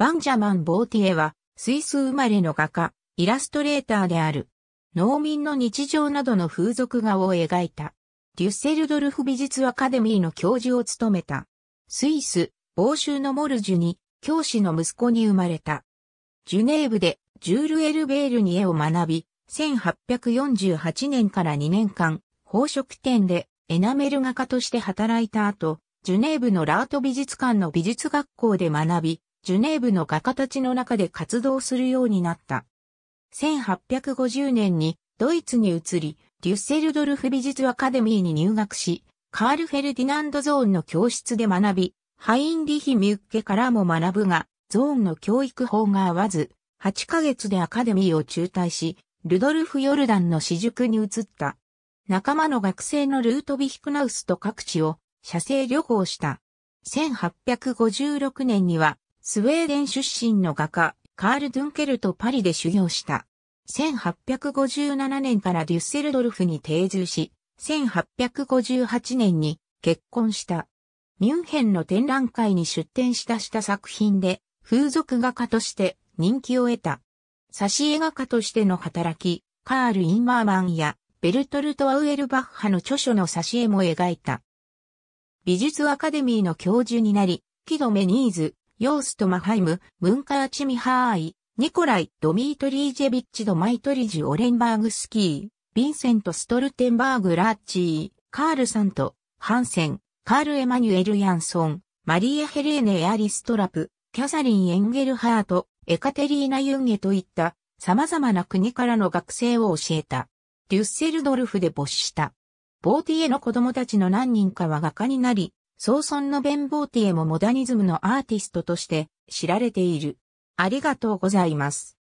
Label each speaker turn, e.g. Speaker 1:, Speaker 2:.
Speaker 1: バンジャマン・ボーティエは、スイス生まれの画家、イラストレーターである。農民の日常などの風俗画を描いた。デュッセルドルフ美術アカデミーの教授を務めた。スイス、欧州のモルジュに、教師の息子に生まれた。ジュネーブで、ジュール・エルベールに絵を学び、1848年から2年間、宝飾店でエナメル画家として働いた後、ジュネーブのラート美術館の美術学校で学び、ジュネーブの画家たちの中で活動するようになった。1850年にドイツに移り、デュッセルドルフ美術アカデミーに入学し、カール・フェルディナンド・ゾーンの教室で学び、ハインリヒ・ミュッケからも学ぶが、ゾーンの教育法が合わず、8ヶ月でアカデミーを中退し、ルドルフ・ヨルダンの私塾に移った。仲間の学生のルートビヒクナウスと各地を、写生旅行した。1856年には、スウェーデン出身の画家、カール・ドゥンケルとパリで修行した。1857年からデュッセルドルフに定住し、1858年に結婚した。ミュンヘンの展覧会に出展したした作品で、風俗画家として人気を得た。挿絵画家としての働き、カール・インマーマンやベルトルト・アウエルバッハの著書の挿絵も描いた。美術アカデミーの教授になり、木戸メニーズ、ヨースト・マハイム、ムンカーチ・ミハーイ、ニコライ・ドミートリー・ジェビッチ・ドマイトリジ・オレンバーグスキー、ヴィンセント・ストルテンバーグ・ラッチー、カール・サント、ハンセン、カール・エマニュエル・ヤンソン、マリア・ヘレーネ・エアリストラプ、キャサリン・エンゲルハート、エカテリーナ・ユンゲといった様々な国からの学生を教えた。デュッセルドルフで没した。ボーティエの子供たちの何人かは画家になり、ソーソンの弁ンボーティエもモダニズムのアーティストとして知られている。ありがとうございます。